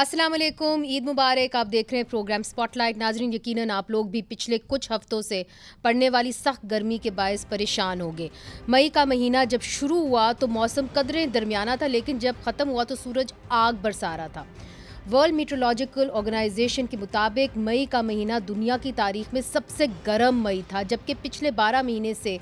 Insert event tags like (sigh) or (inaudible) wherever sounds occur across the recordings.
अस्सलाम वालेकुम ईद मुबारक आप देख रहे हैं प्रोग्राम स्पॉटलाइट नाजरीन यकीनन आप लोग भी पिछले कुछ हफ्तों से पड़ने वाली सख्त गर्मी के बायस परेशान हो गए मई का महीना जब शुरू हुआ तो मौसम कदरें दरमियाना था लेकिन जब ख़त्म हुआ तो सूरज आग बरसा रहा था वर्ल्ड मीट्रोलॉजिकल ऑर्गेनाइजेशन के मुताबिक मई का महीना दुनिया की तारीख में सबसे गर्म मई था जबकि पिछले बारह महीने से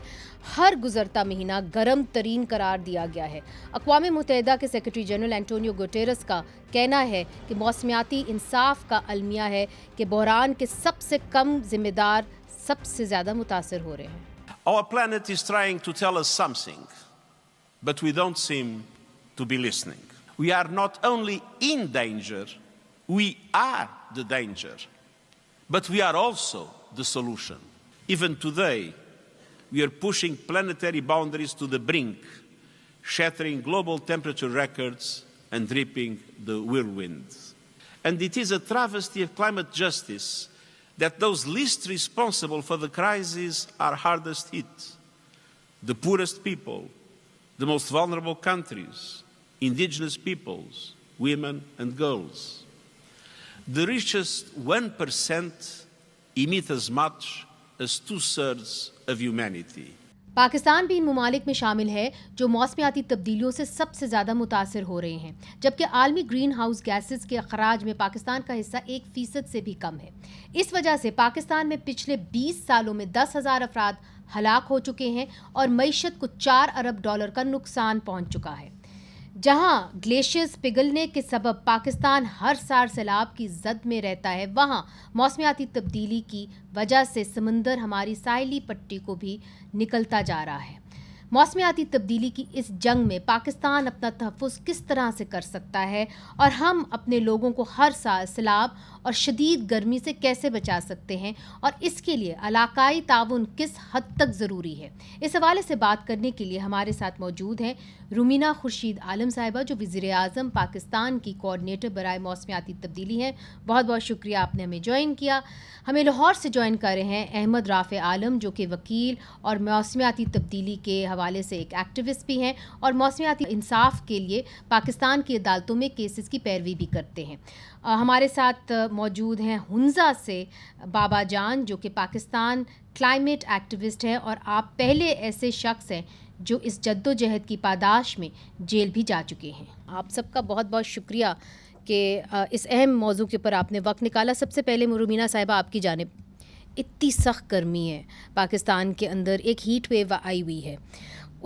हर गुजरता महीना गर्म तरीन करार दिया गया है अकवा मुतहदा के सेक्रेटरी जनरल एंटोनियो गुटेरस का कहना है कि मौसमियाती इंसाफ का अलमिया है कि बहरान के सबसे कम जिम्मेदार सबसे ज़्यादा मुतासर हो रहे हैं Our planet is trying to tell us something, but we don't seem to be listening. We are not only in danger, we are the danger, but we are also the solution. Even today, we are pushing planetary boundaries to the brink, shattering global temperature records and ripping the whirlwinds. And it is a travesty of climate justice that those least responsible for the crisis are hardest hit the poorest people, the most vulnerable countries, indigenous peoples, women and girls. The richest 1% emit as much as two thirds of humanity. Pakistan भी इन ममालिक में शामिल है जो मौसमियाती तब्दीलियों से सबसे ज़्यादा मुतासर हो रहे हैं जबकि आलमी ग्रीन हाउस गैसेज के अखराज में पाकिस्तान का हिस्सा एक फ़ीसद से भी कम है इस वजह से पाकिस्तान में पिछले 20 सालों में दस हज़ार अफराद हलाक हो चुके हैं और मीशत को चार अरब डॉलर का नुकसान पहुंच चुका है जहां ग्लेशियर्स पिघलने के सबब पाकिस्तान हर साल सैलाब की जद में रहता है वहां मौसमियाती तब्दीली की वजह से समंदर हमारी साहली पट्टी को भी निकलता जा रहा है मौसमियाती तब्दीली की इस जंग में पाकिस्तान अपना तहफ़ किस तरह से कर सकता है और हम अपने लोगों को हर साल सैलाब और शदीद गर्मी से कैसे बचा सकते हैं और इसके लिए इलाकाई ताउन किस हद तक ज़रूरी है इस हवाले से बात करने के लिए हमारे साथ मौजूद हैं रुमीना खुर्शीद आलम साहिबा जो वज़र अजम पाकिस्तान की कोऑर्डिनेटर बरए मौसमियाती तब्दीली हैं बहुत बहुत शुक्रिया आपने हमें ज्वाइन किया हमें लाहौर से ज्वाइन कर रहे हैं अहमद राफ़ आलम जो कि वकील और मौसमियाती तब्दीली के हवाले से एक एक्टिविस्ट भी हैं और मौसमियाती इंसाफ के लिए पाकिस्तान की अदालतों में केसेस की पैरवी भी करते हैं हमारे साथ मौजूद हैं हुंजा से बाबा जान जो कि पाकिस्तान क्लाइमेट एक्टिविस्ट हैं और आप पहले ऐसे शख्स हैं जो इस जद्दोजहद की पादाश में जेल भी जा चुके हैं आप सबका बहुत बहुत शुक्रिया कि इस अहम मौजू के ऊपर आपने वक्त निकाला सबसे पहले मुरुमीना साहिबा आपकी जानब इतनी सख्त गर्मी है पाकिस्तान के अंदर एक हीट वेव आई हुई है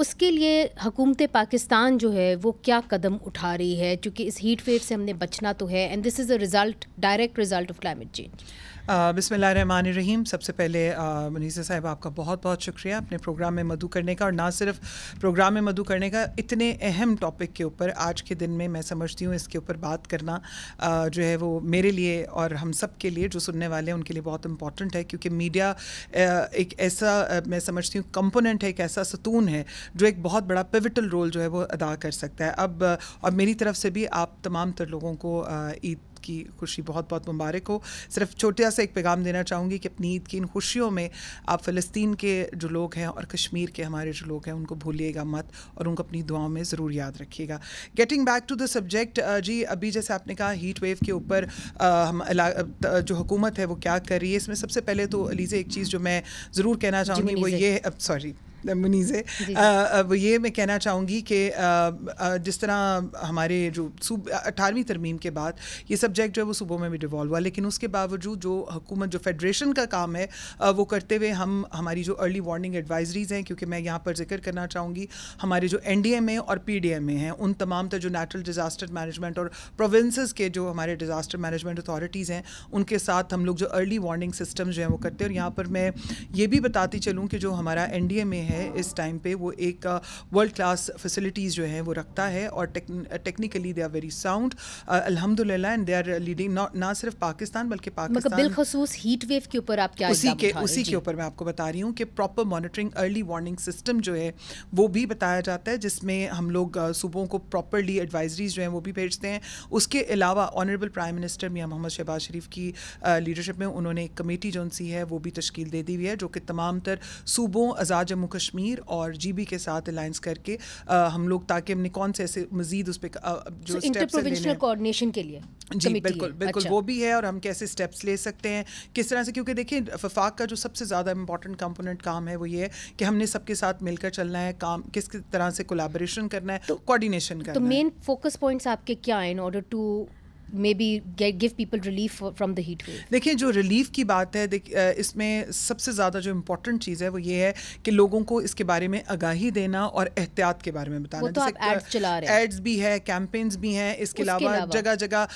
उसके लिए हुकूमत पाकिस्तान जो है वो क्या कदम उठा रही है क्योंकि इस हीट वेव से हमने बचना तो है and this is a result direct result of climate change रन रहीम सबसे पहले मनीषा साहब आपका बहुत बहुत शुक्रिया अपने प्रोग्राम में मधु करने का और ना सिर्फ प्रोग्राम में मधु करने का इतने अहम टॉपिक के ऊपर आज के दिन में मैं समझती हूँ इसके ऊपर बात करना आ, जो है वो मेरे लिए और हम सब के लिए जो सुनने वाले हैं उनके लिए बहुत इंपॉर्टेंट है क्योंकि मीडिया एक ऐसा मैं समझती हूँ कंपोनेंट है एक ऐसा सतून है जो एक बहुत बड़ा पिविटल रोल जो है वो अदा कर सकता है अब और मेरी तरफ से भी आप तमाम तर लोगों को ईद आपकी खुशी बहुत बहुत मुबारक हो सिर्फ छोटा सा एक पैगाम देना चाहूँगी कि अपनी ईद की इन खुशियों में आप फ़लस्तीन के जो लोग हैं और कश्मीर के हमारे जो लोग हैं उनको भूलिएगा मत और उनको अपनी दुआओं में ज़रूर याद रखिएगा getting back to the subject जी अभी जैसे आपने कहा हीट वेव के ऊपर हम जो हुकूमत है वो क्या कर रही है इसमें सबसे पहले तो अलीज़े एक चीज़ जो मैं ज़रूर कहना चाहूँगी वो ये सॉरी मुनी से वो ये मैं कहना चाहूँगी कि जिस तरह हमारे जो सूब अठारहवीं तरमीम के बाद ये सब्जेक्ट जो है वो सूबों में भी डिवॉल्व हुआ लेकिन उसके बावजूद जो हुकूमत जो फेडरेशन का काम है वो करते हुए हम हमारी जो अर्ली वार्निंग एडवाइजरीज हैं क्योंकि मैं यहाँ पर जिक्र करना चाहूँगी हमारे जो एन डी एम ए और पी डी एम ए हैं उन तमाम तरह जो नेचुरल डिज़ास्टर मैनेजमेंट और प्रोविंसेस के जो हमारे डिज़ास्टर मैनेजमेंट अथॉरिटीज़ हैं उनके साथ हम लोग जो अर्ली वार्निंग सिस्टम जो हैं वो करते हैं और यहाँ पर मैं ये भी बताती चलूँ कि जो हमारा एन डी ए है है इस टाइम पे वो एक वर्ल्ड क्लास फैसिलिटीज़ जो हैं वो रखता है और technically they are very sound अलहमदिल्ला एंड दे आर लीडिंग ना सिर्फ पाकिस्तान बल्कि मतलब पाकिस्तान हीट वेव के ऊपर आप क्या उसी के उसी के ऊपर मैं आपको बता रही हूँ कि proper monitoring early warning system जो है वो भी बताया जाता है जिसमें हम लोग uh, सूबों को प्रॉपरली एडवाइजरीज जो हैं वो भी भेजते हैं उसके अलावा ऑनरेबल प्राइम मिनिस्टर मियाँ मोहम्मद शहबाज शरीफ की लीडरशिप uh, में उन्होंने एक कमेटी जो सी है वो भी तश्कील दे दी हुई है जो कि तमाम तर सूबों आज़ाद जम्मू कश्मीर कश्मीर और जीबी के साथ अलायंस करके हम लोग ताकि हमने कौन से ऐसे मजीद उस पर जो इंटरप्रोविंशनल कोऑर्डिनेशन के लिए जी बिल्कुल बिल्कुल अच्छा। वो भी है और हम कैसे स्टेप्स ले सकते हैं किस तरह से क्योंकि देखिए फफाक का जो सबसे ज़्यादा इंपॉर्टेंट कंपोनेंट काम है वो ये है कि हमने सबके साथ मिलकर चलना है काम किस तरह से कोलाबोरेशन करना है कोऑर्डिनेशन तो तो करना तो मेन फोकस पॉइंट्स आपके क्या है in order to maybe give people relief from the heat देखिए जो रिलीफ की बात है इसमें सबसे ज़्यादा जो इम्पोर्टेंट चीज़ है वो ये है कि लोगों को इसके बारे में आगाही देना और एहतियात के बारे में बताना तो एड्स चला रहे एड्स भी है कैंपेन्स भी हैं इसके अलावा जगह जगह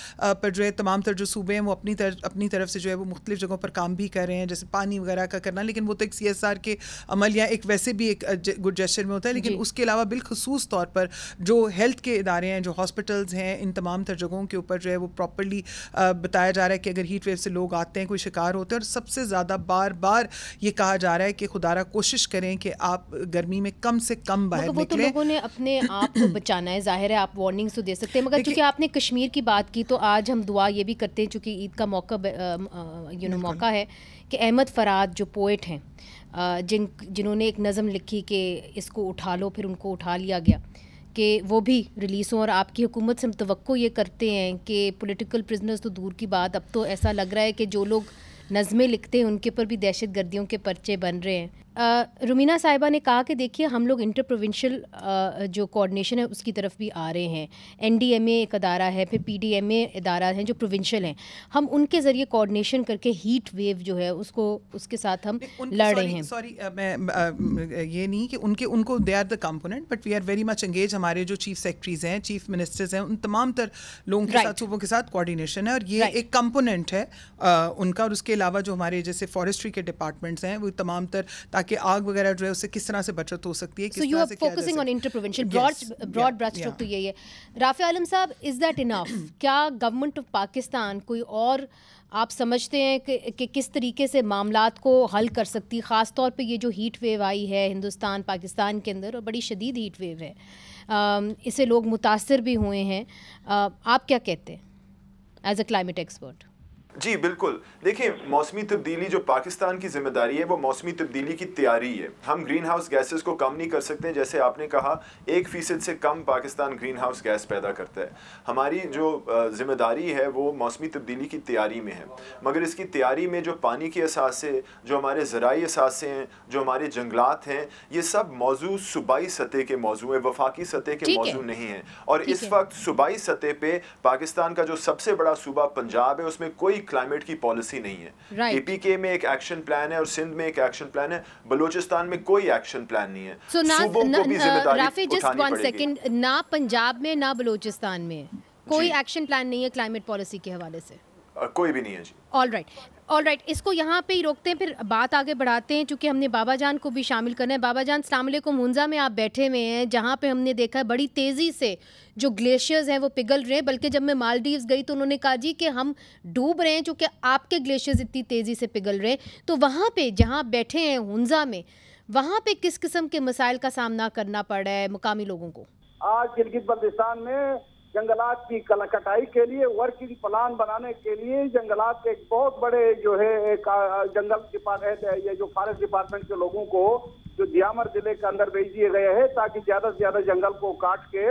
पर जो है तमाम तर जो सूबे हैं वो अपनी तर, अपनी तरफ से जो है वो मुख्तु जगहों पर काम भी कर रहे हैं जैसे पानी वगैरह का करना लेकिन वो तो एक सी एस आर के अमल या एक वैसे भी एक गुड जेस्टर में होता है लेकिन उसके अलावा बिलखसूस तौर पर जो हेल्थ के इदारे हैं जो हॉस्पिटल्स हैं इन तमाम तर जगहों के ऊपर जो है वो प्रॉपरली uh, बताया जा रहा है कि अगर हीट वेव से लोग आते हैं कोई शिकार होते हैं और सबसे ज़्यादा बार बार ये कहा जा रहा है कि खुदारा कोशिश करें कि आप गर्मी में कम से कम बाहर वो तो लोगों ने अपने आप को बचाना है जाहिर है आप वार्निंग्स तो दे सकते हैं मगर चूंकि आपने कश्मीर की बात की तो आज हम दुआ ये भी करते हैं चूंकि ईद का मौका यू नो मौका है कि अहमद फराद जो पोइट हैं जिन जिन्होंने एक नज़म लिखी कि इसको उठा लो फिर उनको उठा लिया गया कि वो भी रिलीज़ हों और आपकी हुकूमत से हम तो ये करते हैं कि पोलिटिकल प्रिजनर्स तो दूर की बात अब तो ऐसा लग रहा है कि जो लोग नज़में लिखते हैं उनके ऊपर भी दहशत गर्दियों के पर्चे बन रहे हैं रुमीना साहिबा ने कहा कि देखिए हम लोग इंटर प्रोविंशियल जो कोऑर्डिनेशन है उसकी तरफ भी आ रहे हैं एनडीएमए एक अदारा है फिर पीडीएमए अदारा हैं जो प्रोविंशियल हैं हम उनके ज़रिए कोऑर्डिनेशन करके हीट वेव जो है उसको उसके साथ हम लड़ रहे हैं सॉरी मैं ये नहीं कि उनके उनको they are the component but we are very much engage हमारे जो चीफ सेक्रेटरीज हैं चीफ मिनिस्टर्स हैं उन तमाम तर लोगों के साथ सूबों के साथ कोऑर्डिनेशन है और ये एक कम्पोनेंट है उनका और उसके अलावा जो हमारे जैसे फॉरेस्ट्री के डिपार्टमेंट्स हैं वो तमाम तर ताकि ताकि आग वगैरह जो है उससे किस तरह से बचत हो सकती है focusing on broad brush stroke तो यही है राफे आलम साहब इज़ दैट इनफ क्या गवर्नमेंट ऑफ पाकिस्तान कोई और आप समझते हैं कि, किस तरीके से मामला को हल कर सकती ख़ास तौर पे ये जो हीट वेव आई है हिंदुस्तान पाकिस्तान के अंदर और बड़ी शदीद हीट वेव है इसे लोग मुतासर भी हुए हैं आप क्या कहते हैं एज अ क्लाइमेट एक्सपर्ट जी बिल्कुल देखिए मौसमी तब्दीली जो पाकिस्तान की जिम्मेदारी है वो मौसमी तब्दीली की तैयारी है हम ग्रीन हाउस गैसेस को कम नहीं कर सकते जैसे आपने कहा एक फ़ीसद से कम पाकिस्तान ग्रीन हाउस गैस पैदा करता है हमारी जो जिम्मेदारी है वो मौसमी तब्दीली की तैयारी में है मगर इसकी तैयारी में जो पानी के असासे जो हमारे ज़राई असासे हैं जो हमारे जंगलात हैं ये सब मौजू सूबाई सतह के मौजू है वफाकी सतह के मौजू नहीं हैं और इस वक्त सूबाई सतह पर पाकिस्तान का जो सबसे बड़ा सूबा पंजाब है उसमें कोई क्लाइमेट की पॉलिसी नहीं है right. एपीके में एक एक्शन प्लान है और सिंध में एक एक्शन प्लान है बलूचिस्तान में कोई एक्शन प्लान नहीं है so, ना, ना, ना, राफी जस्ट वन सेकंड ना पंजाब में ना बलूचिस्तान में कोई एक्शन प्लान नहीं है क्लाइमेट पॉलिसी के हवाले से कोई भी नहीं है जी all right all right right, इसको यहाँ पे ही रोकते हैं फिर बात आगे बढ़ाते हैं क्योंकि हमने बाबा जान को भी शामिल करना है बाबा जान सलामकुम मुंजा में आप बैठे हुए हैं जहाँ पे हमने देखा है बड़ी तेज़ी से जो ग्लेशियर्स हैं वो पिघल रहे हैं बल्कि जब मैं मालदीव्स गई तो उन्होंने कहा जी कि हम डूब रहे हैं चूँकि आपके ग्लेशियर्स इतनी तेज़ी से पिघल रहे हैं तो वहाँ पर जहाँ बैठे हैं हुंजा में वहाँ पर किस किस्म के मसाइल का सामना करना पड़ रहा है मुकामी लोगों को आज गिलगित बल्तिस्तान में जंगलात की कटाई के लिए वर्किंग प्लान बनाने के लिए जंगलात के एक बहुत बड़े जो है एक जंगल डिपार्टमेंट ये जो फॉरेस्ट डिपार्टमेंट के लोगों को जो जियामर जिले के अंदर भेज दिए गए हैं ताकि ज्यादा से ज्यादा जंगल को काट के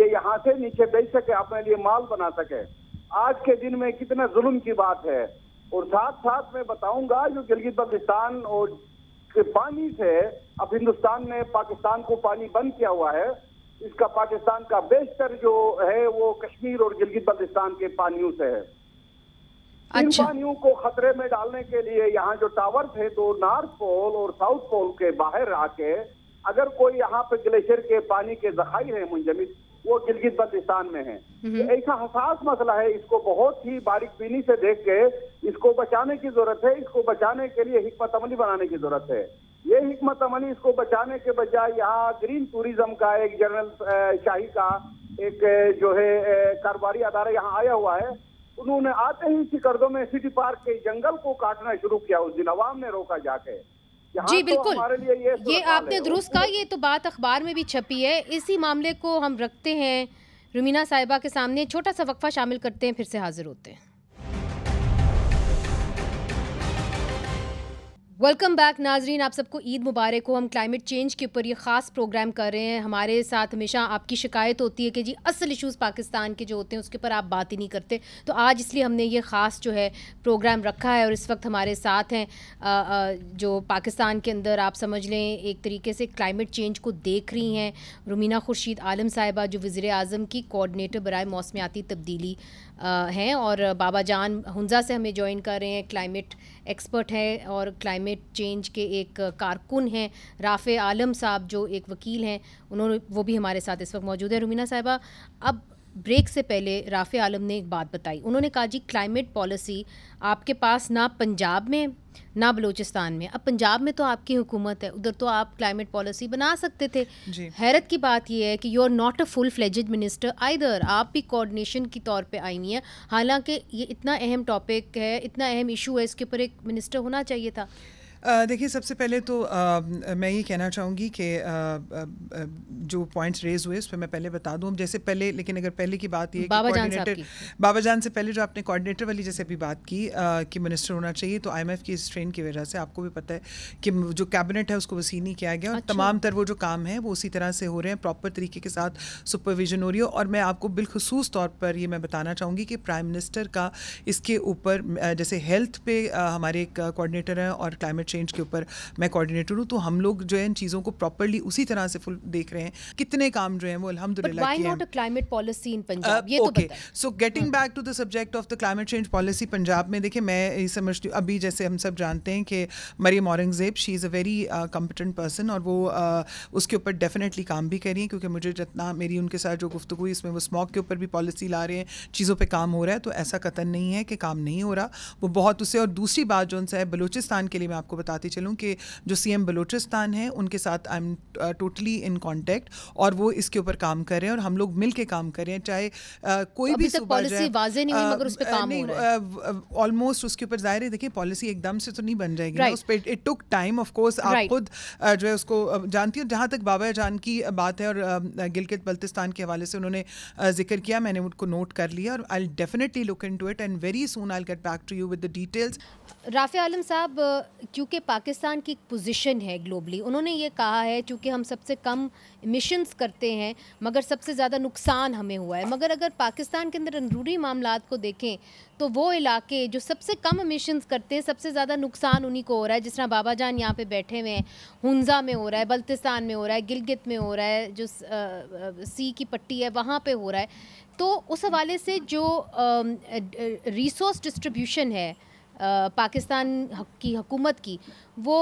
ये यहाँ से नीचे बेच सके अपने लिए माल बना सके आज के दिन में कितना जुल्म की बात है और साथ साथ मैं बताऊंगा जो गिलगित बल्तिस्तान और पानी से अब हिंदुस्तान ने पाकिस्तान को पानी बंद किया हुआ है इसका पाकिस्तान का बेशतर जो है वो कश्मीर और गिलगित बल्तिस्तान के पानियों से है अच्छा। इन पानियों को खतरे में डालने के लिए यहाँ जो टावर थे तो नॉर्थ पोल और साउथ पोल के बाहर आके अगर कोई यहाँ पे ग्लेशियर के पानी के जखाई है मुंजमिद वो गिलगित बल्तिस्तान में है हम्म। तो ऐसा हसास मसला है इसको बहुत ही बारीक बीनी से देख के इसको बचाने की जरूरत है इसको बचाने के लिए हिकमत अमली बनाने की जरूरत है ये हमत अमली इसको बचाने के बजाय यहाँ ग्रीन टूरिज्म का एक जनरल शाही का एक जो है कारोबारी अदारा यहाँ आया हुआ है उन्होंने आते ही शिकर्दों में सिटी पार्क के जंगल को काटना शुरू किया उस दिन अवाम ने रोका जाके जी तो बिल्कुल तो ये, ये आपने दुरुस्त कहा ये तो बात अखबार में भी छपी है इसी मामले को हम रखते हैं रुमीना साहिबा के सामने छोटा सा वक्फा शामिल करते हैं फिर से हाजिर होते हैं वेलकम बैक नाजरीन आप सबको ईद मुबारक हो हम क्लाइमेट चेंज के ऊपर ये ख़ास प्रोग्राम कर रहे हैं हमारे साथ हमेशा आपकी शिकायत होती है कि जी असल इश्यूज़ पाकिस्तान के जो होते हैं उसके ऊपर आप बात ही नहीं करते तो आज इसलिए हमने ये ख़ास जो है प्रोग्राम रखा है और इस वक्त हमारे साथ हैं जो पाकिस्तान के अंदर आप समझ लें एक तरीके से क्लाइमेट चेंज को देख रही हैं रुमीना खुर्शीद आलम साहिबा जो वज़ी अजम की कोऑर्डिनेटर बरए मौसमियाती तब्दीली हैं और बाबा जान हुंजा से हमें ज्वाइन कर रहे हैं क्लाइमेट एक्सपर्ट हैं और क्लाइमेट चेंज के एक कारकुन हैं राफ़े आलम साहब जो एक वकील हैं उन्होंने वो भी हमारे साथ इस वक्त मौजूद है रुमीना साहिबा अब ब्रेक से पहले राफ़े आलम ने एक बात बताई उन्होंने कहा जी क्लाइमेट पॉलिसी आपके पास ना पंजाब में ना बलूचिस्तान में अब पंजाब में तो आपकी हुकूमत है उधर तो आप क्लाइमेट पॉलिसी बना सकते थे हैरत की बात यह है कि you are not a full fledged minister either आप भी कोऑर्डिनेशन की तौर पे आई हुई हैं हालांकि ये इतना अहम टॉपिक है इतना अहम इशू है इसके ऊपर एक मिनिस्टर होना चाहिए था देखिए सबसे पहले तो आ, मैं ये कहना चाहूँगी कि जो पॉइंट्स रेज हुए उस पर मैं पहले बता दूँ जैसे पहले लेकिन अगर पहले की बात ये बाबा जान बाबा जान से पहले जो आपने कोऑर्डिनेटर वाली जैसे अभी बात की कि मिनिस्टर होना चाहिए तो आईएमएफ की इस ट्रेन की वजह से आपको भी पता है कि जो कैबिनेट है उसको वसी नहीं किया गया और अच्छा। तमाम तर वो जो काम है वो उसी तरह से हो रहे हैं प्रॉपर तरीके के साथ सुपरविजन हो रही है और मैं आपको बिलखसूस तौर पर ये मैं बताना चाहूँगी कि प्राइम मिनिस्टर का इसके ऊपर जैसे हेल्थ पे हमारे एक कोऑर्डिनेटर हैं और क्लाइमेट चेंज के ऊपर मैं कोऑर्डिनेटर हूँ तो हम लोग जो है इन चीज़ों को प्रॉपरली उसी तरह से फुल देख रहे हैं कितने काम जो है वो अलहमद क्लाइमेट पॉलिसी इन पंजाब ये okay so getting back to the subject of the climate change policy Punjab में देखिए मैं ये समझती हूँ अभी जैसे हम सब जानते हैं कि Maryam Aurangzeb she is a very competent person और वो uh, उसके ऊपर डेफिनेटली काम भी करी हैं क्योंकि मुझे जितना मेरी उनके साथ जो गुफ्तु हुई इसमें वो स्मॉक के ऊपर भी पॉलिसी ला रहे हैं चीज़ों पर काम हो रहा है तो ऐसा कतन नहीं है कि काम नहीं हो रहा वो बहुत उसे और दूसरी बात जो है बलोचिस्तान के लिए मैं आपको बताती चलूँ कि जो सी एम बलोचिस्तान है उनके साथ I am totally in contact और वो इसके ऊपर काम कर रहे हैं और हम लोग मिल के काम हैं चाहे uh, कोई भी ऑलमोस्ट uh, uh, उसके ऊपर जाहिर है देखिए पॉलिसी एकदम से तो नहीं बन जाएगी उस पर it took time of course आप खुद जो है उसको जानती हूँ जहाँ तक बाबा जान की बात है और um, गिलगित बल्तिस्तान के हवाले से उन्होंने जिक्र किया मैंने उनको नोट कर लिया और I definitely look into it and very soon I get back to you with the details Rafe Alam साहब क्योंकि चूँकि पाकिस्तान की पोजीशन है ग्लोबली उन्होंने ये कहा है चूँकि हम सबसे कम मिशंस करते हैं मगर सबसे ज़्यादा नुकसान हमें हुआ है मगर अगर पाकिस्तान के अंदर अंदरूनी मामला को देखें तो वो इलाके जो सबसे कम मिशंस करते हैं सबसे ज़्यादा नुकसान उन्हीं को हो रहा है जिस तरह बाबा जान यहाँ पर बैठे हुए हैं हुंजा में हो रहा है बल्तिस्तान में हो रहा है गिलगित में हो रहा है जो सी की पट्टी है वहाँ पर हो रहा है तो उस हवाले से जो रिसोर्स डिस्ट्रीब्यूशन है पाकिस्तान की हुकूमत की वो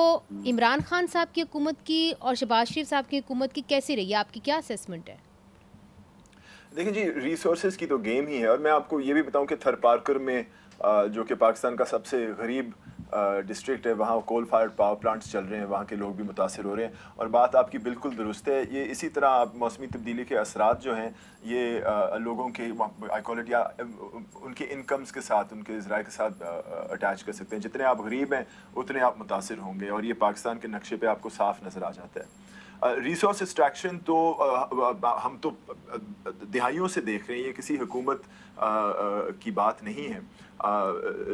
इमरान खान साहब की हुकूमत की और शबाज शरीफ साहब की हुकूमत की कैसी रही आपकी क्या असेसमेंट है देखिए जी रिसोर्स की तो गेम ही है और मैं आपको ये भी बताऊं कि थरपारकर में जो कि पाकिस्तान का सबसे गरीब डिस्ट्रिक्ट है वहाँ कोल फायर पावर प्लांट्स चल रहे हैं वहाँ के लोग भी मुतासर हो रहे हैं और बात आपकी बिल्कुल दुरुस्त है ये इसी तरह आप मौसमी तब्दीली के असरात जो हैं ये आ, लोगों के आइकोलिट या उनके इनकम्स के साथ उनके ज़रा के साथ अटैच कर सकते हैं जितने आप गरीब हैं उतने आप मुतासर होंगे और ये पाकिस्तान के नक्शे पर आपको साफ नज़र आ जाता है रिसोर्स एक्सट्रैक्शन तो हम तो दिहाइयों से देख रहे हैं ये किसी हुकूमत की बात नहीं है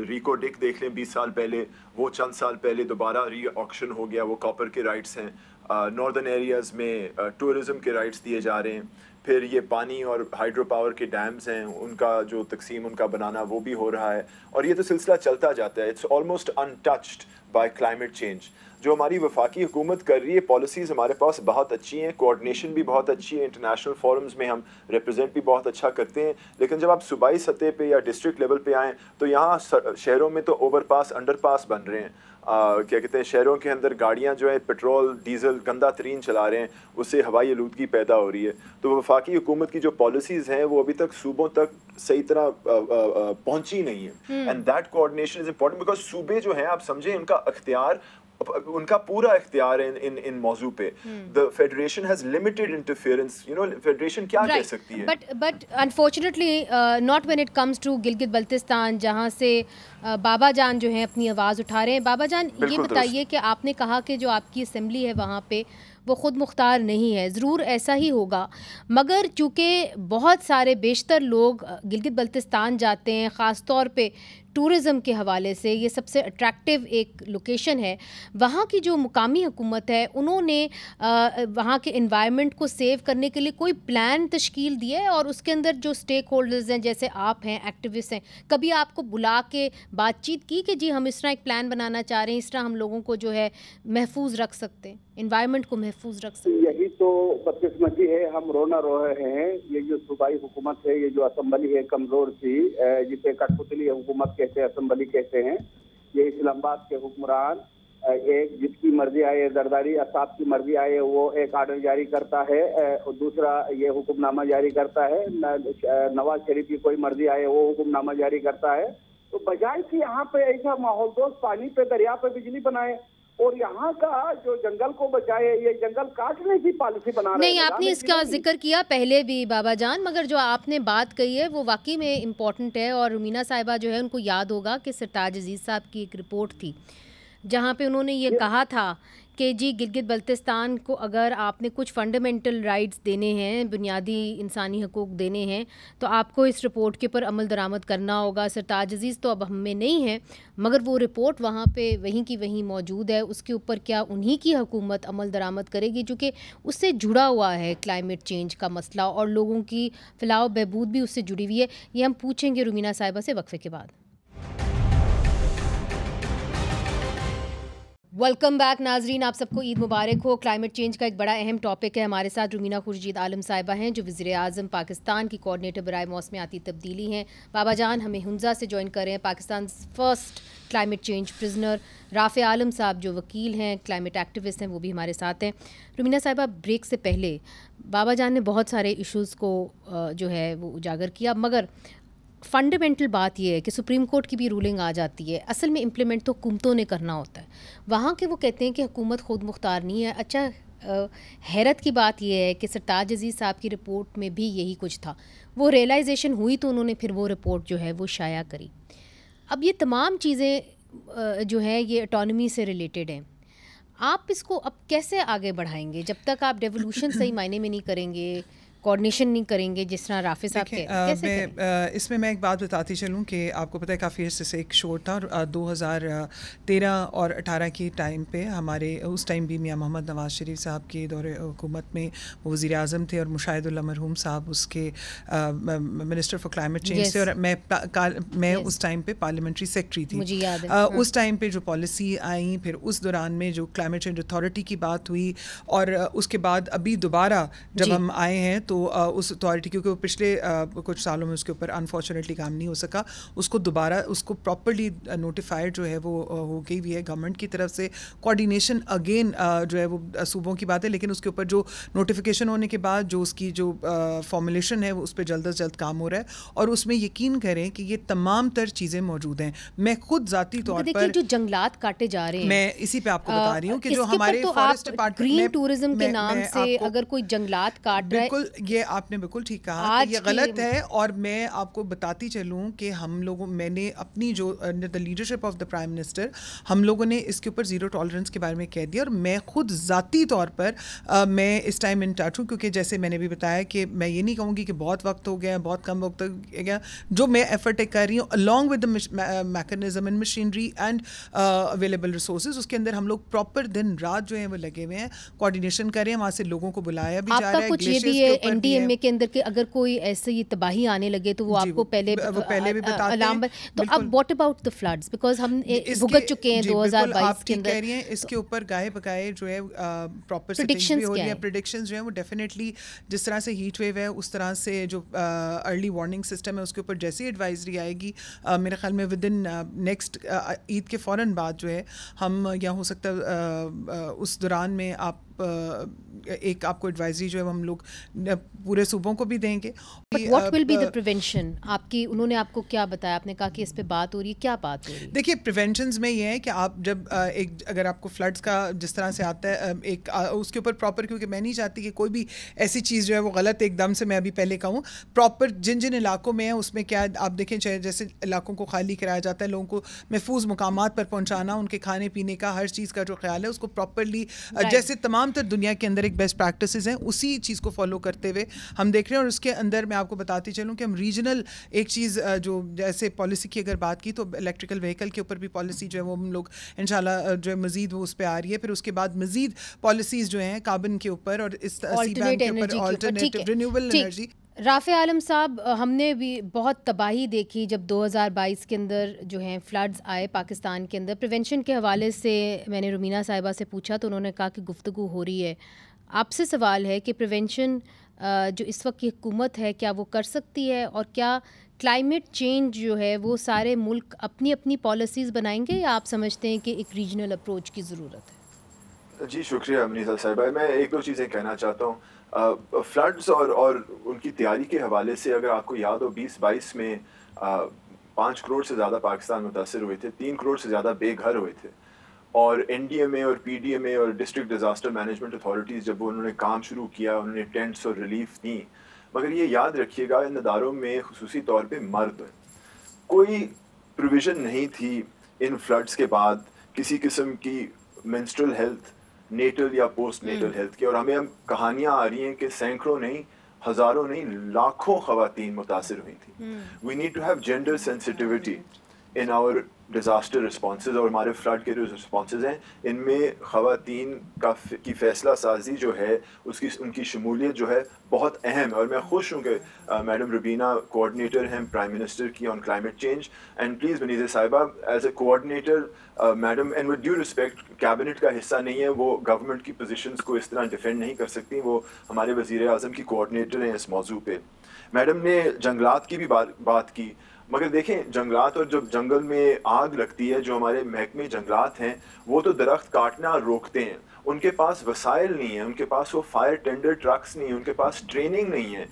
रिको डिक देख लें बीस साल पहले वो चंद साल पहले दोबारा री ऑक्शन हो गया वो कॉपर के राइट्स हैं नॉर्दर्न एरियाज़ में टूरिज़म के राइट्स दिए जा रहे हैं फिर ये पानी और हाइड्रो पावर के डैम्स हैं उनका जो तकसीम उनका बनाना वो भी हो रहा है और ये तो सिलसिला चलता जाता है it's almost untouched by climate change जो हमारी वफाकी हुकूमत कर रही है पॉलिसीज़ हमारे पास बहुत अच्छी हैं कोऑर्डिनेशन भी बहुत अच्छी है इंटरनेशनल फोरम्स में हम रिप्रेजेंट भी बहुत अच्छा करते हैं लेकिन जब आप सूबाई सतह पे या डिस्ट्रिक्ट लेवल पे आएँ तो यहाँ शहरों में तो ओवर पास अंडर पास बन रहे हैं आ, क्या कहते हैं शहरों के अंदर गाड़ियाँ जो है पेट्रोल डीजल गंदा तरीन चला रहे हैं उससे हवाई आलूदगी पैदा हो रही है तो वफाकी हुकूमत की जो पॉलिसीज़ हैं वो अभी तक सूबों तक सही तरह पहुँची नहीं है and that coordination is important because सूबे जो हैं आप समझें उनका अख्तियार उनका पूरा इख्तियार है इन इन इन मौजू पे the federation has limited interference you know federation क्या right. कह सकती है but but unfortunately not when it comes to Gilgit Baltistan जहां से बाबा uh, जान जो है अपनी आवाज़ उठा रहे हैं बाबा जान ये बताइए कि आपने कहा कि जो आपकी असम्बली है वहाँ पे वो ख़ुद मुख्तार नहीं है ज़रूर ऐसा ही होगा मगर चूँकि बहुत सारे बेशतर लोग गिलगित uh, बल्तिस्तान जाते हैं ख़ास तौर पे टूरिज़म के हवाले से ये सबसे अट्रैक्टिव एक लोकेशन है वहाँ की जो मुकामी हुकूमत है उन्होंने वहाँ के इन्वायरमेंट को सेव करने के लिए कोई प्लान तश्कील दिया है और उसके अंदर जो स्टेक होल्डर्स हैं जैसे आप हैं एक्टिविस्ट हैं कभी आपको बुला के बातचीत की कि जी हम इस तरह एक प्लान बनाना चाह रहे हैं इस तरह हम लोगों को जो है महफूज रख सकते हैं इन्वायरमेंट को महफूज रख सकते यही तो बदकिस्मती है हम रोना रो रहे हैं ये जो सूबाई हुकूमत है ये जो असम्बली है कमज़ोर सी जिसे कठपुतली हुकूमत के कहते हैं असम्बली कहते हैं ये इस्लामाबाद के हुक्मरान एक जिसकी मर्जी आए जरदारी असाब की मर्जी आए वो एक आर्डर जारी करता है और दूसरा ये हुक्मनामा जारी करता है नवाज शरीफ की कोई मर्जी आए वो हुक्मनामा जारी करता है तो बजाय कि यहाँ पे ऐसा माहौल दोस्त पानी पे दरिया पे बिजली बनाए और यहाँ का जो जंगल को बचाए ये जंगल काटने की पॉलिसी बना नहीं आपने इसका जिक्र किया पहले भी बाबा जान मगर जो आपने बात कही है वो वाकई में इम्पोर्टेंट है और रुमीना साहिबा जो है उनको याद होगा कि सरताज अजीज साहब की एक रिपोर्ट थी जहाँ पे उन्होंने ये कहा था कि जी गिलगित बल्तिस्तान को अगर आपने कुछ फंडामेंटल राइट्स देने हैं बुनियादी इंसानी हकूक़ देने हैं तो आपको इस रिपोर्ट के ऊपर अमल दरामद करना होगा सरताज अजीज़ तो अब हम में नहीं है मगर वो रिपोर्ट वहाँ पे वहीं की वहीं मौजूद है उसके ऊपर क्या उन्हीं की हकूमत अमल दरामद करेगी चूँकि उससे जुड़ा हुआ है क्लाइमेट चेंज का मसला और लोगों की फलाह बहबूद भी उससे जुड़ी हुई है ये हम पूछेंगे रुमीना साहिबा से वक्फे के बाद वेलकम बैक नाजरीन आप सबको ईद मुबारक हो क्लाइमेट चेंज का एक बड़ा अहम टॉपिक है हमारे साथ रुमीना खुर्जीद आलम साहिबा हैं जो वज़ी अजम पाकिस्तान की कोऑर्डिनेटर बरए मौसमियाती तब्दीली हैं बाबा जान हमें हमजा से ज्वाइन कर रहे हैं Pakistan first climate change prisoner Rafay Alam साहब जो वकील हैं क्लाइमेट एक्टिविस्ट हैं वो भी हमारे साथ हैं रुमीना साहिबा ब्रेक से पहले बाबा जान ने बहुत सारे इशूज़ को जो है वो उजागर किया मगर फंडामेंटल बात यह है कि सुप्रीम कोर्ट की भी रूलिंग आ जाती है असल में इम्प्लीमेंट तो हुकूमतों ने करना होता है वहाँ के वो कहते हैं कि हुकूमत खुद मुख्तार नहीं है अच्छा हैरत की बात यह है कि सरताज अजीज़ साहब की रिपोर्ट में भी यही कुछ था वो रियलाइजेशन हुई तो उन्होंने फिर वो रिपोर्ट जो है वो शाया करी अब ये तमाम चीज़ें जो है ये अटोनमी से रिलेटेड हैं आप इसको अब कैसे आगे बढ़ाएंगे जब तक आप डेवोल्यूशन सही मायने में नहीं करेंगे कोऑर्डिनेशन नहीं करेंगे जिस तरह राफे साहब के मैं इसमें मैं एक बात बताती चलूँ कि आपको पता है काफ़ी अर्से से एक शोर था और दो हज़ार तेरह और अठारह के टाइम पे हमारे उस टाइम भी मियाँ मोहम्मद नवाज शरीफ साहब के दौरे हुकूमत में वज़ी अजम थे और मुशाहिदुल मरहूम साहब उसके मिनिस्टर फॉर क्लाइमेट चेंज थे और मैं मैं उस टाइम पर पार्लियामेंट्री सेक्रेटरी थी हाँ। उस टाइम पर जो पॉलिसी आई फिर उस दौरान में जो क्लाइमेट चेंज अथॉरिटी की बात हुई और उसके बाद अभी दोबारा जब हम आए हैं तो तो उस अथॉरिटी क्योंकि वो पिछले कुछ सालों में उसके ऊपर अनफॉर्चुनेटली काम नहीं हो सका उसको दोबारा उसको प्रॉपरली नोटिफाइड जो है वो हो गई भी है गवर्नमेंट की तरफ से कोऑर्डिनेशन अगेन जो है वो सूबों की बात है लेकिन उसके ऊपर जो नोटिफिकेशन होने के बाद जो उसकी जो फॉर्मुलेशन है उस पर जल्द अज जल्द काम हो रहा है और उसमें यकीन करें कि ये तमाम तर चीज़ें मौजूद हैं मैं खुद ज़ाती तौर पर जो जंगलात काटे जा रहे हैं मैं इसी पे आपको बता रही हूँ कि जो हमारे ग्रीन तो टूरिज्म के नाम से अगर कोई जंगलात काट रहा है ये आपने बिल्कुल ठीक कहा कि ये गलत है और मैं आपको बताती चलूँ कि हम लोगों मैंने अपनी जो under the leadership of the prime minister हम लोगों ने इसके ऊपर ज़ीरो टॉलरेंस के बारे में कह दिया और मैं खुद ज़ाती तौर पर आ, मैं इस टाइम इन टच हूँ क्योंकि जैसे मैंने भी बताया कि मैं ये नहीं कहूँगी कि बहुत वक्त हो गया बहुत कम वक्त हो गया जो मैं एफर्ट कर रही हूँ along with the mechanism machinery and available resource उसके अंदर हम लोग प्रॉपर दिन रात जो है वो लगे हुए हैं कोऑर्डिनेशन करें वहाँ से लोगों को बुलाया भी जा रहा है एन डी एम ए के अंदर के अगर कोई ऐसी तबाही आने लगे तो वो आपको पहले वो पहले भी अलार्म तो अब what about the floods because हम भुगत चुके हैं दो हजार बाईस के अंदर इसके ऊपर गाय बकाए जो है प्रॉपर प्रिडिक्शन हो रही है प्रिडिक्शन जो है वो डेफिनेटली जिस तरह से हीट वेव है उस तरह से जो अर्ली वार्निंग सिस्टम है उसके ऊपर जैसी एडवाइजरी आएगी मेरे ख्याल में विद इन नेक्स्ट ईद के फ़ौर बाद जो है हम या हो सकता है उस दौरान में आप एक आपको एडवाइजरी जो है हम लोग पूरे सूबों को भी देंगे what will be the prevention आपकी उन्होंने आपको क्या बताया आपने कहा कि इस पे बात हो रही है क्या बात देखिए प्रिवेंशन में ये है कि आप जब एक अगर आपको फ्लड्स का जिस तरह से आता है एक उसके ऊपर प्रॉपर क्योंकि मैं नहीं चाहती कि कोई भी ऐसी चीज़ जो है वो गलत एकदम से मैं अभी पहले कहूँ प्रॉपर जिन जिन इलाकों में है उसमें क्या आप देखें चाहे जैसे इलाकों को खाली कराया जाता है लोगों को महफूज मकाम पर पहुँचाना उनके खाने पीने का हर चीज़ का जो ख्याल है उसको प्रॉपरली जैसे तमाम तमाम तर दुनिया के अंदर एक बेस्ट प्रैक्टिस हैं उसी चीज़ को फॉलो करते हुए हम देख रहे हैं और उसके अंदर मैं आपको बताती चलूँ कि हम रीजनल एक चीज़ जो जैसे पॉलिसी की अगर बात की तो इलेक्ट्रिकल व्हीकल के ऊपर भी पॉलिसी जो है वो हम लोग इन जो है मज़ीद वो उस पर आ रही है फिर उसके बाद मज़ीद पॉलिसीज जो हैं कार्बन के ऊपर और इस के ऊपर रिन्यूएबल एनर्जी राफ़े आलम साहब हमने भी बहुत तबाही देखी जब 2022 के अंदर जो है फ्लड्स आए पाकिस्तान के अंदर प्रिवेंशन के हवाले से मैंने रुमीना साहिबा से पूछा तो उन्होंने कहा कि गुफ्तु हो रही है आपसे सवाल है कि प्रिवेंशन जो इस वक्त की हुकूमत है क्या वो कर सकती है और क्या क्लाइमेट चेंज जो है वो सारे मुल्क अपनी अपनी पॉलिसीज़ बनाएंगे या आप समझते हैं कि एक रीजनल अप्रोच की ज़रूरत है जी शुक्रिया मैं एक दो चीज़ें कहना चाहता हूँ फ्लड्स और और उनकी तैयारी के हवाले से अगर आपको याद हो बीस बाईस में पाँच करोड़ से ज़्यादा पाकिस्तान मुतासर हुए थे तीन करोड़ से ज़्यादा बेघर हुए थे और एन डी एम ए और पी डी एम ए और डिस्ट्रिक्ट डिज़ास्टर मैनेजमेंट अथॉरिटीज़ जब उन्होंने काम शुरू किया उन्होंने टेंट्स और रिलीफ दी मगर ये याद रखिएगा इन अदारों में खसूस तौर पर मर्द कोई प्रोविज़न नहीं थी इन फ्लड्स के बाद किसी किस्म की मैंस्ट्रल हेल्थ नेटल या पोस्ट नेटल हम्म। हेल्थ के और हमें अब कहानियां आ रही हैं कि सैकड़ों नहीं हजारों नहीं लाखों खातन मुतासर हुई थी we need to have gender sensitivity in our disaster response और हमारे फ्लड के जो रिस्पॉन्स हैं इनमें खातन का की फ़ैसला साजी जो है उसकी उनकी शमूलियत जो है बहुत अहम है और मैं खुश हूँ कि मैडम रुबीना कोऑर्डिनेटर हैं प्राइम मिनिस्टर की on climate change and please वनीज साहिबा as a coordinator madam and with due respect cabinet का हिस्सा नहीं है वो गवर्नमेंट की पोजिशन को इस तरह डिफेंड नहीं कर सकती वो हमारे वज़ी अजम की कोऑर्डिनेटर हैं इस मौजू पर मैडम ने जंगलात की भी बात, बात की मगर देखें जंगलात और जब जंगल में आग लगती है जो हमारे महकमे जंगलात हैं वो तो दरख्त काटना रोकते हैं उनके पास वसाइल नहीं है उनके पास वो फायर टेंडर ट्रक्स नहीं है उनके पास ट्रेनिंग नहीं है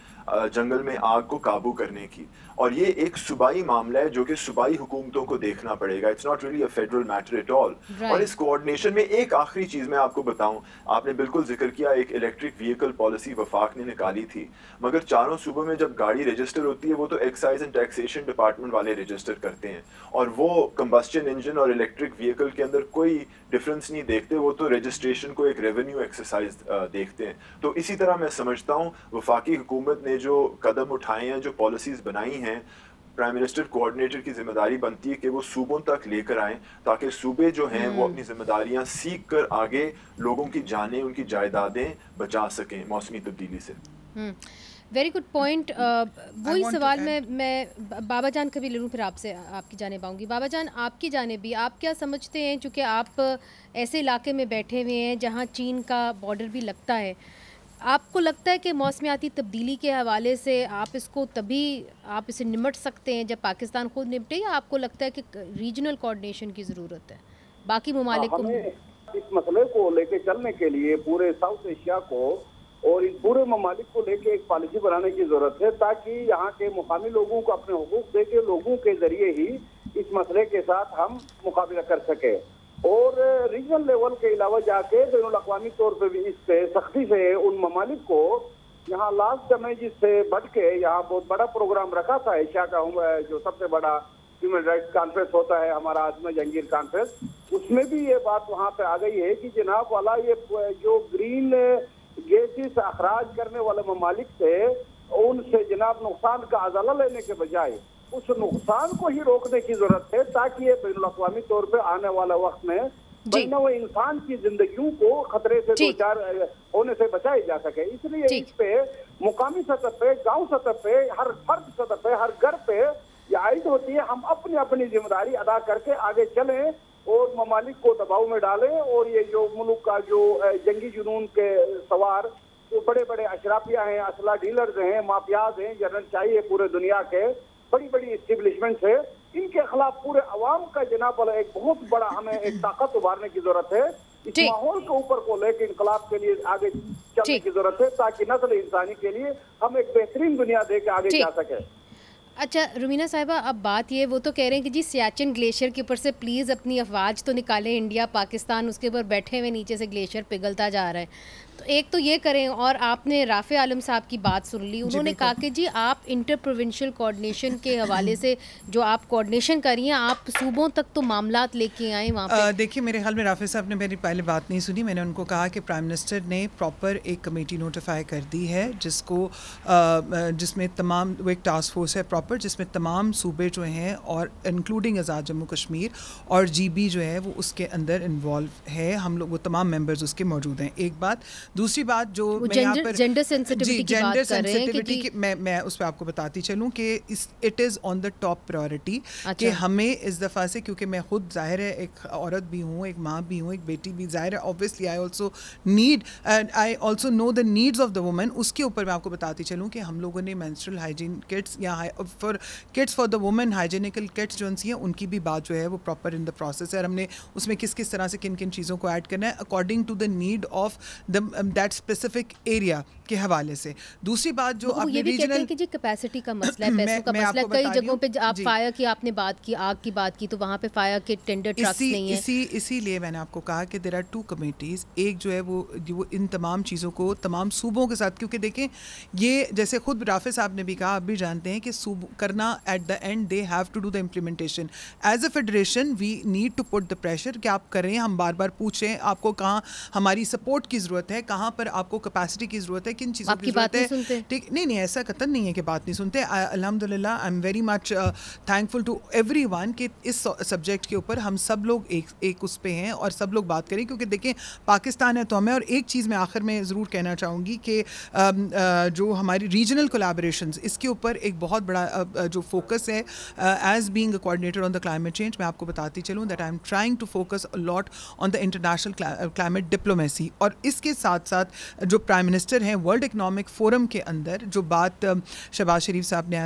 जंगल में आग को काबू करने की और ये एक सूबाई मामला है जो कि सूबाई हुकूमतों को देखना पड़ेगा it's not really a federal matter at all और इस कोऑर्डिनेशन में एक आखिरी चीज मैं आपको बताऊं आपने बिल्कुल जिक्र किया एक इलेक्ट्रिक व्हीकल पॉलिसी वफाक ने निकाली थी मगर चारों सूबों में जब गाड़ी रजिस्टर होती है वो तो एक्साइज एंड टैक्सेशन डिपार्टमेंट वाले रजिस्टर करते हैं और वो कम्बस्टन इंजन और इलेक्ट्रिक व्हीकल के अंदर कोई डिफरेंस नहीं देखते वो तो रजिस्ट्रेशन को एक रेवेन्यू एक्सरसाइज देखते हैं तो इसी तरह मैं समझता हूँ वफाकी हुकूमत ने जो कदम उठाए हैं जो पॉलिसीज बनाई हैं प्राइम मिनिस्टर कोऑर्डिनेटर की जिम्मेदारी बनती है कि वो सूबों तक लेकर आए ताकि सूबे जो हैं वो हम्म। अपनी जिम्मेदारियां सीख कर आगे लोगों की जाने उनकी जायदादें बचा सकें मौसमी तब्दीली से वेरी गुड पॉइंट वही सवाल मैं मैं बाबा जान कभी ले लूँ फिर आपसे आपकी जाने पाऊँगी बाबा जान आपकी जाने भी आप क्या समझते हैं चूँकि आप ऐसे इलाके में बैठे हुए हैं जहाँ चीन का बॉर्डर भी लगता है आपको लगता है कि मौसमियाती तब्दीली के हवाले से आप इसको तभी आप इसे निमट सकते हैं जब पाकिस्तान खुद निपटे या आपको लगता है कि रीजनल कोऑर्डिनेशन की ज़रूरत है बाकी हाँ, ममालिक को इस मसले को लेके चलने के लिए पूरे साउथ एशिया को और इन पूरे ममालिक को लेके एक पॉलिसी बनाने की जरूरत है ताकि यहाँ के मुकामी लोगों को अपने हकूक दे के लोगों के जरिए ही इस मसले के साथ हम मुकाबला कर सके और रीजनल लेवल के अलावा जाके बैन अवी तौर पर भी इस पे सख्ती से उन ममालिक को यहाँ लास्ट समय जिससे बढ़ के यहाँ बहुत बड़ा प्रोग्राम रखा था एशिया का जो सबसे बड़ा ह्यूमन राइट कॉन्फ्रेंस होता है हमारा आजम जंगीर कॉन्फ्रेंस उसमें भी ये बात वहाँ पे आ गई है कि जनाब वाला ये जो ग्रीन गैसेस अखराज करने वाले ममालिक थे उनसे जनाब नुकसान का अजाला लेने के बजाय उस नुकसान को ही रोकने की जरूरत है ताकि ये बैन अवी तौर पर आने वाला वक्त में वरना वो इंसान की जिंदगी को खतरे से दो चार होने से बचाई जा सके इसलिए इस पे मुकामी सतह पे गांव सतह पे हर फर्द सतह पे हर घर पे ये आयद होती है हम अपनी अपनी जिम्मेदारी अदा करके आगे चले और ममालिक को दबाव में डालें और ये जो मुल्क का जो जंगी जुनून के सवार जो बड़े बड़े अशराफिया हैं असला डीलर्स हैं माफियाज हैं जनरल चाहिए पूरे दुनिया के बड़ी बड़ी स्टेब्लिशमेंट है इनके खिलाफ पूरे अवाम का जनाब वाला एक बहुत बड़ा हमें एक ताकत उभारने की जरूरत है इस माहौल के ऊपर को लेकर इनकलाब के लिए आगे चलने की जरूरत है ताकि नस्ल इंसानी के लिए हम एक बेहतरीन दुनिया दे के आगे जा सके अच्छा रुमीना साहिबा अब बात ये वो तो कह रहे हैं कि जी सियाचिन ग्लेशियर के ऊपर से प्लीज़ अपनी अफवाज तो निकालें इंडिया पाकिस्तान उसके ऊपर बैठे हुए नीचे से ग्लेशियर पिघलता जा रहा है तो एक तो ये करें और आपने राफ़े आलम साहब की बात सुन ली उन्होंने कहा कि जी आप इंटर प्रोविंशियल कोऑर्डिनेशन के हवाले से जो आप कोऑर्डिनेशन रही हैं आप सूबों तक तो मामला लेके आए वहाँ देखिए मेरे ख्याल में राफे साहब ने मेरी पहले बात नहीं सुनी मैंने उनको कहा कि प्राइम मिनिस्टर ने प्रॉपर एक कमेटी नोटिफाई कर दी है जिसको जिसमें तमाम वो एक टास्क फोर्स है प्रॉपर जिसमें तमाम सूबे जो हैं और इंक्लूडिंग आज़ाद जम्मू कश्मीर और जी जो है वो उसके अंदर इन्वॉल्व है हम लोग वो तमाम मेम्बर्स उसके मौजूद हैं एक बात दूसरी बात जो मैं यहाँ पर जेंडर सेंसिटिविटी की मैं मैं उस पर आपको बताती चलूँ कि it is on the top priority कि हमें इस दफ़ा से क्योंकि मैं खुद जाहिर है एक औरत भी हूँ एक माँ भी हूँ एक बेटी भी जाहिर है obviously I also need I also know the needs of the women उसके ऊपर मैं आपको बताती चलूँ कि हम लोगों ने मैंस्ट्रल हाइजीन किट्स या for kits for the women hygienical kits जो हैं उनकी भी बात जो है वो प्रॉपर इन द प्रोसेस है और हमने उसमें किस किस तरह से किन किन चीज़ों को ऐड करना है according to the need of the that specific area के हवाले से दूसरी बात जो आपने रीजनल कि जी कैपेसिटी का (clears throat) मसला है पैसों का मसला कई जगहों पे आप फायर की आपने बात की आग की बात की तो वहाँ पे फायर के टेंडर ट्रक्स इसी, नहीं है इसी इसीलिए मैंने आपको कहा कि देर आर टू कमेटीज़ एक जो है वो वो इन तमाम चीज़ों को तमाम सूबों के साथ क्योंकि देखें ये जैसे खुद राफे साहब ने भी कहा आप भी जानते हैं कि सूब करना at the end they have to do the implementation as a federation we need to put the pressure कि आप करें हम बार बार पूछें आपको कहाँ हमारी सपोर्ट की ज़रूरत है है कहाँ पर आपको कैपेसिटी की जरूरत है किन चीज़ों की जरूरत है ठीक नहीं नहीं ऐसा कतन नहीं है कि बात नहीं सुनते अलहमदिल्ला I am very much thankful to everyone कि इस सब्जेक्ट के ऊपर हम सब लोग एक एक उस पर हैं और सब लोग बात करें क्योंकि देखें पाकिस्तान है तो हमें और एक चीज़ मैं आखिर में ज़रूर कहना चाहूँगी कि जो हमारी रीजनल कोलाब्रेशन इसके ऊपर एक बहुत बड़ा जो फोकस है as being coordinator on the climate change मैं आपको बताती चलूँ that I am trying to focus lot on the international climate diplomacy और इसके साथ साथ साथ जो प्राइम मिनिस्टर हैं वर्ल्ड इकनॉमिक फोरम के अंदर जो बात शहबाज शरीफ साहब ने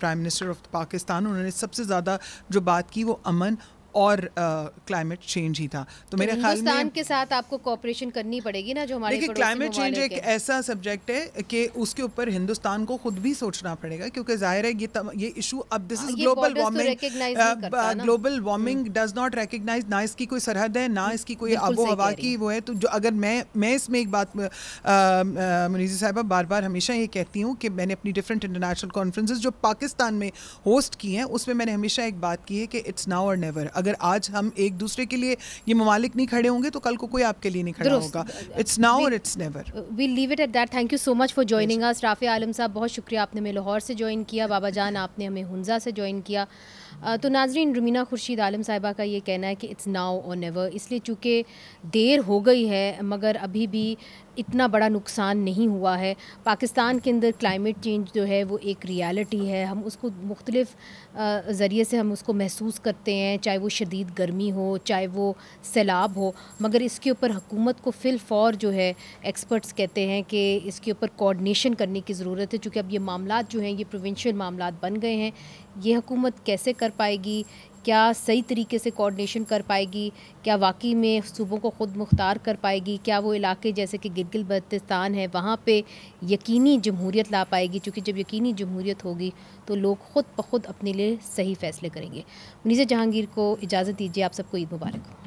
प्राइम मिनिस्टर ऑफ पाकिस्तान उन्होंने सबसे ज़्यादा जो बात की वो अमन और क्लाइमेट चेंज ही था तो मेरे ख्याल में के साथ आपको कॉपरेशन करनी पड़ेगी ना जो हमारे देखिए क्लाइमेट चेंज एक ऐसा सब्जेक्ट है कि उसके ऊपर हिंदुस्तान को खुद भी सोचना पड़ेगा क्योंकि जाहिर है ये तम, ये इशू अब this is global warming global warming does not recognise ना इसकी कोई सरहद है ना हम्म, इसकी कोई आबो हवा की वो है तो जो अगर मैं मैं इसमें एक बात मुनीजी साहबा बार बार हमेशा ये कहती हूँ कि मैंने अपनी डिफरेंट इंटरनेशनल कॉन्फ्रेंसेज जो पाकिस्तान में होस्ट की हैं उसमें मैंने हमेशा एक बात की है कि इट्स नाउ और नेवर अगर आज हम एक दूसरे के लिए ये ममालिक नहीं खड़े होंगे तो कल को कोई आपके लिए नहीं खड़ा होगा इट्स नाउ और it's never we leave it at that thank you so much for joining us Rafay Alam साहब बहुत शुक्रिया आपने हमें लाहौर से ज्वाइन किया बाबा जान आपने हमें हंजा से ज्वाइन किया तो नाजरीन रमीना खुर्शीद आलम साहिबा का ये कहना है कि इट्स नाउ और नेवर इसलिए चूँकि देर हो गई है मगर अभी भी इतना बड़ा नुकसान नहीं हुआ है पाकिस्तान के अंदर क्लाइमेट चेंज जो है वो एक रियलिटी है हम उसको मुख्तलिफ ज़रिए से हम उसको महसूस करते हैं चाहे वो शदीद गर्मी हो चाहे वो सैलाब हो मगर इसके ऊपर हुकूमत को फिल फौर जो है एक्सपर्ट्स कहते हैं कि इसके ऊपर कोऑर्डिनेशन करने की ज़रूरत है चूँकि अब ये मामला जो हैं ये प्रोविंशियल मामला बन गए हैं ये हुकूमत कैसे कर पाएगी क्या सही तरीके से कोऑर्डिनेशन कर पाएगी क्या वाकई में सूबों को ख़ुद मुख्तार कर पाएगी क्या वो इलाके जैसे कि गिलगिल बल्तिस्तान है वहाँ पे यकीनी जमहूरियत ला पाएगी क्योंकि जब यकीनी जमहूरियत होगी तो लोग ख़ुद ब खुद अपने लिए सही फ़ैसले करेंगे मुनीज़ जहांगीर को इजाज़त दीजिए आप सबको ईद मुबारक